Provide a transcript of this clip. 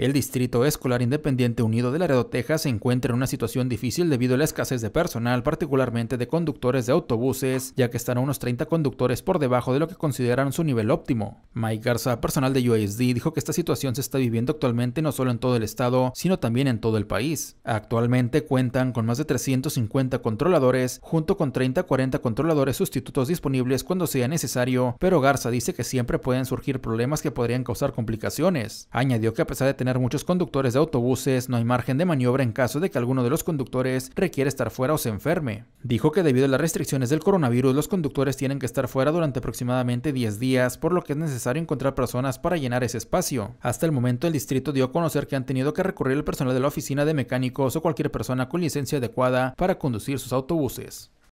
El Distrito Escolar Independiente Unido de Laredo, Texas, se encuentra en una situación difícil debido a la escasez de personal, particularmente de conductores de autobuses, ya que están a unos 30 conductores por debajo de lo que consideran su nivel óptimo. Mike Garza, personal de USD, dijo que esta situación se está viviendo actualmente no solo en todo el estado, sino también en todo el país. Actualmente cuentan con más de 350 controladores, junto con 30 40 controladores sustitutos disponibles cuando sea necesario, pero Garza dice que siempre pueden surgir problemas que podrían causar complicaciones. Añadió que a pesar de tener muchos conductores de autobuses, no hay margen de maniobra en caso de que alguno de los conductores requiera estar fuera o se enferme. Dijo que debido a las restricciones del coronavirus, los conductores tienen que estar fuera durante aproximadamente 10 días, por lo que es necesario encontrar personas para llenar ese espacio. Hasta el momento, el distrito dio a conocer que han tenido que recurrir al personal de la oficina de mecánicos o cualquier persona con licencia adecuada para conducir sus autobuses.